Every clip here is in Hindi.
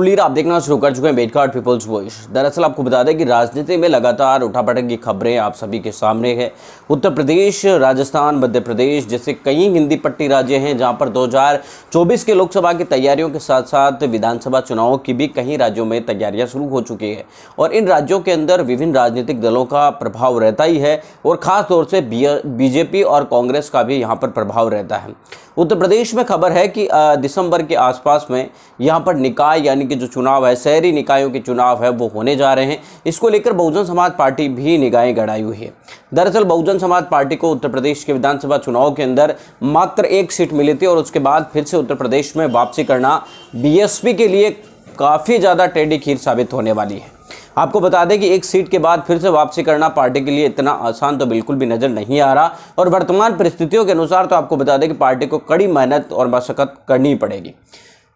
लीर आप देखना शुरू कर चुके हैं बेटघाट पीपल्स वॉइस दरअसल आपको बता दें कि राजनीति में लगातार उठापटक की खबरें आप सभी के सामने हैं उत्तर प्रदेश राजस्थान मध्य प्रदेश जैसे कई हिंदी पट्टी राज्य हैं जहां पर 2024 के लोकसभा की तैयारियों के साथ साथ विधानसभा चुनावों की भी कई राज्यों में तैयारियाँ शुरू हो चुकी है और इन राज्यों के अंदर विभिन्न राजनीतिक दलों का प्रभाव रहता ही है और ख़ासतौर से बीजेपी और कांग्रेस का भी यहाँ पर प्रभाव रहता है उत्तर प्रदेश में खबर है कि दिसंबर के आसपास में यहाँ पर निकाय यानी संगठन के जो चुनाव है शहरी निकायों के चुनाव है वो होने जा रहे हैं इसको लेकर बहुजन समाज पार्टी भी निगाहें गढ़ाई हुई है दरअसल बहुजन समाज पार्टी को उत्तर प्रदेश के विधानसभा चुनाव के अंदर मात्र एक सीट मिली थी और उसके बाद फिर से उत्तर प्रदेश में वापसी करना बीएसपी के लिए काफ़ी ज़्यादा टेढ़ी खीर साबित होने वाली है आपको बता दें कि एक सीट के बाद फिर से वापसी करना पार्टी के लिए इतना आसान तो बिल्कुल भी नज़र नहीं आ रहा और वर्तमान परिस्थितियों के अनुसार तो आपको बता दें कि पार्टी को कड़ी मेहनत और मशक्क़त करनी पड़ेगी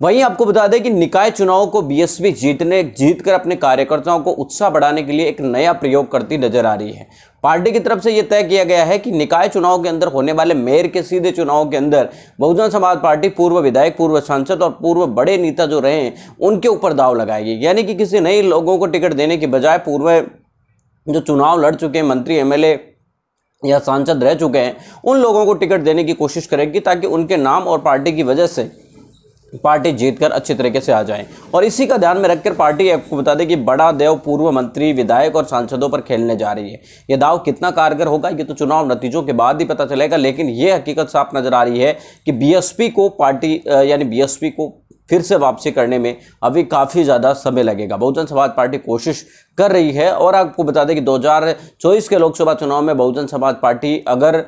वहीं आपको बता दें कि निकाय चुनाव को बीएसपी जीतने जीतकर अपने कार्यकर्ताओं को उत्साह बढ़ाने के लिए एक नया प्रयोग करती नजर आ रही है पार्टी की तरफ से यह तय किया गया है कि निकाय चुनाव के अंदर होने वाले मेयर के सीधे चुनाव के अंदर बहुजन समाज पार्टी पूर्व विधायक पूर्व सांसद और पूर्व बड़े नेता जो रहे हैं उनके ऊपर दाव लगाएगी यानी कि किसी नए लोगों को टिकट देने के बजाय पूर्व जो चुनाव लड़ चुके हैं मंत्री एमएलए या सांसद रह चुके हैं उन लोगों को टिकट देने की कोशिश करेगी ताकि उनके नाम और पार्टी की वजह से पार्टी जीतकर अच्छे तरीके से आ जाए और इसी का ध्यान में रखकर पार्टी आपको बता दें कि बड़ा देव पूर्व मंत्री विधायक और सांसदों पर खेलने जा रही है ये दाव कितना कारगर होगा ये तो चुनाव नतीजों के बाद ही पता चलेगा लेकिन ये हकीकत साफ नज़र आ रही है कि बीएसपी को पार्टी यानी बीएसपी को फिर से वापसी करने में अभी काफ़ी ज़्यादा समय लगेगा बहुजन समाज पार्टी कोशिश कर रही है और आपको बता दें कि दो के लोकसभा चुनाव में बहुजन समाज पार्टी अगर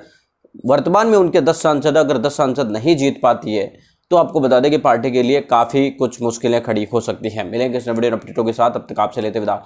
वर्तमान में उनके दस सांसद अगर दस सांसद नहीं जीत पाती है तो आपको बता दें कि पार्टी के लिए काफ़ी कुछ मुश्किलें खड़ी हो सकती हैं मिलेंगे इस वीडियो अपडेटों के साथ अब तक आपसे लेते विदा